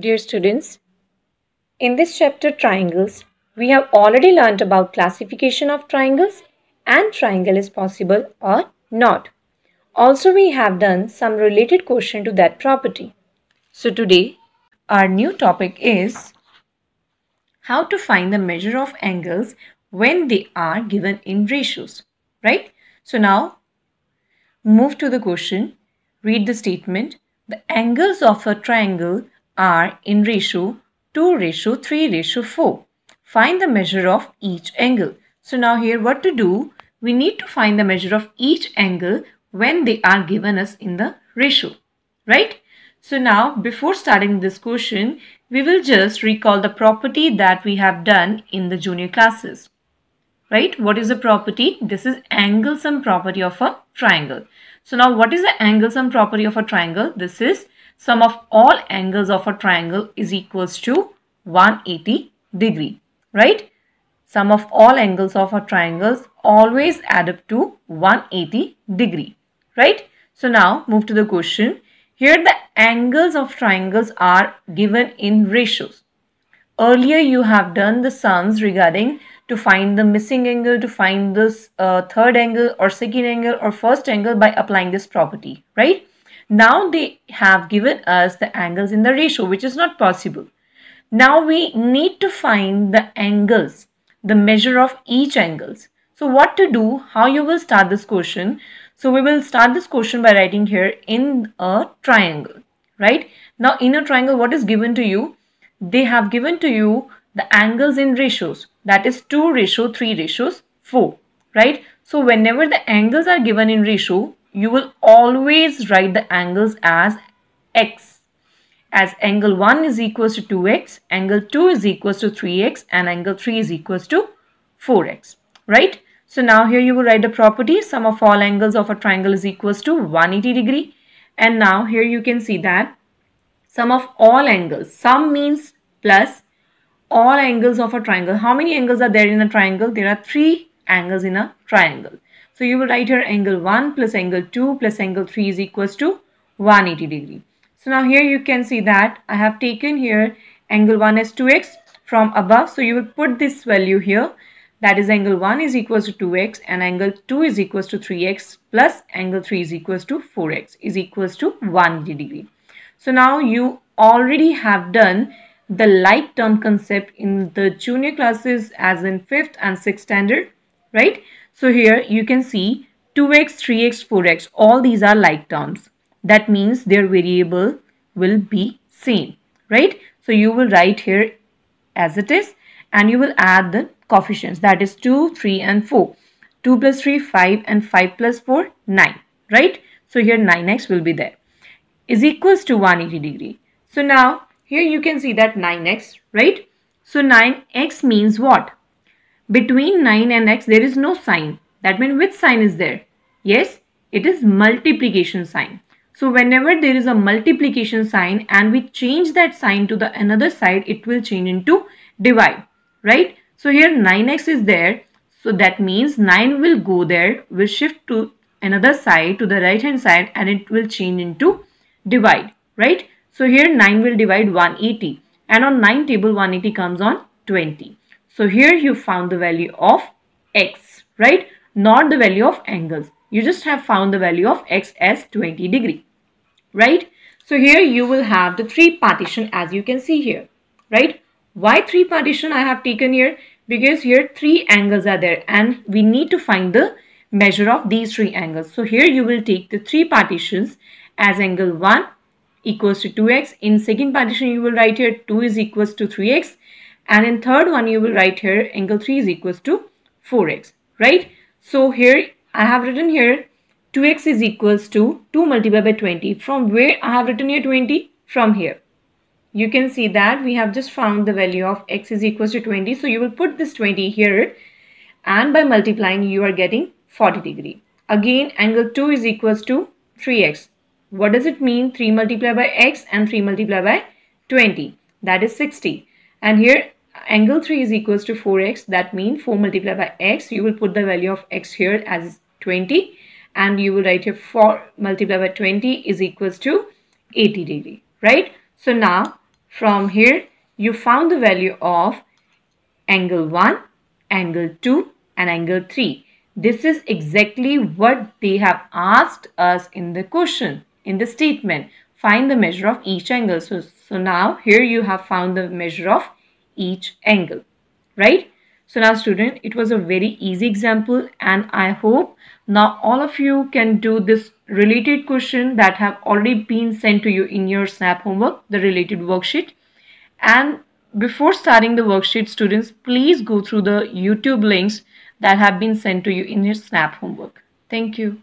Dear students, in this chapter triangles, we have already learnt about classification of triangles and triangle is possible or not. Also we have done some related question to that property. So today our new topic is how to find the measure of angles when they are given in ratios, right? So now move to the question, read the statement. The angles of a triangle are in ratio 2 ratio 3 ratio 4. Find the measure of each angle. So now here what to do? We need to find the measure of each angle when they are given us in the ratio. Right? So now before starting this question, we will just recall the property that we have done in the junior classes. Right? What is the property? This is angle sum property of a triangle. So now what is the angle sum property of a triangle? This is sum of all angles of a triangle is equals to 180 degree, right? Sum of all angles of a triangles always add up to 180 degree, right? So now move to the question. Here the angles of triangles are given in ratios. Earlier you have done the sums regarding to find the missing angle, to find this uh, third angle or second angle or first angle by applying this property, right? Now they have given us the angles in the ratio which is not possible. Now we need to find the angles, the measure of each angles. So what to do, how you will start this question. So we will start this question by writing here in a triangle, right? Now in a triangle what is given to you? They have given to you the angles in ratios that is 2 ratio 3 ratios 4 right so whenever the angles are given in ratio you will always write the angles as x as angle 1 is equals to 2x, angle 2 is equals to 3x and angle 3 is equals to 4x, right? So now here you will write the property sum of all angles of a triangle is equals to 180 degree and now here you can see that sum of all angles, sum means plus all angles of a triangle. How many angles are there in a triangle? There are three angles in a triangle. So you will write here angle 1 plus angle 2 plus angle 3 is equals to 180 degree. So now here you can see that I have taken here angle 1 is 2x from above. So you will put this value here that is angle 1 is equals to 2x and angle 2 is equals to 3x plus angle 3 is equals to 4x is equals to 180 degree. So now you already have done the like term concept in the junior classes as in 5th and 6th standard, right? So here you can see 2x, 3x, 4x, all these are like terms. That means their variable will be same, right? So you will write here as it is and you will add the coefficients that is 2, 3 and 4. 2 plus 3, 5 and 5 plus 4, 9, right? So here 9x will be there is equals to 180 degree. So now here you can see that 9x, right? So 9x means what? Between 9 and x there is no sign. That means which sign is there? Yes, it is multiplication sign. So whenever there is a multiplication sign and we change that sign to the another side, it will change into divide, right? So here 9x is there. So that means 9 will go there, will shift to another side, to the right hand side and it will change into divide, right? So here 9 will divide 180 and on 9 table 180 comes on 20. So here you found the value of x, right? Not the value of angles. You just have found the value of x as 20 degree, right? So here you will have the three partition as you can see here, right? Why three partition I have taken here? Because here three angles are there and we need to find the measure of these three angles. So here you will take the three partitions as angle 1 equals to 2x. In second partition you will write here 2 is equals to 3x and in third one you will write here angle 3 is equals to 4x right so here I have written here 2x is equals to 2 multiplied by 20 from where I have written here 20 from here you can see that we have just found the value of x is equals to 20 so you will put this 20 here and by multiplying you are getting 40 degree again angle 2 is equals to 3x what does it mean 3 multiplied by x and 3 multiplied by 20 that is 60 and here angle 3 is equals to 4x that means 4 multiplied by x you will put the value of x here as 20 and you will write here 4 multiplied by 20 is equals to 80 degree right so now from here you found the value of angle 1 angle 2 and angle 3 this is exactly what they have asked us in the question in the statement find the measure of each angle. So, so now here you have found the measure of each angle, right? So now student, it was a very easy example and I hope now all of you can do this related question that have already been sent to you in your SNAP homework, the related worksheet. And before starting the worksheet, students, please go through the YouTube links that have been sent to you in your SNAP homework. Thank you.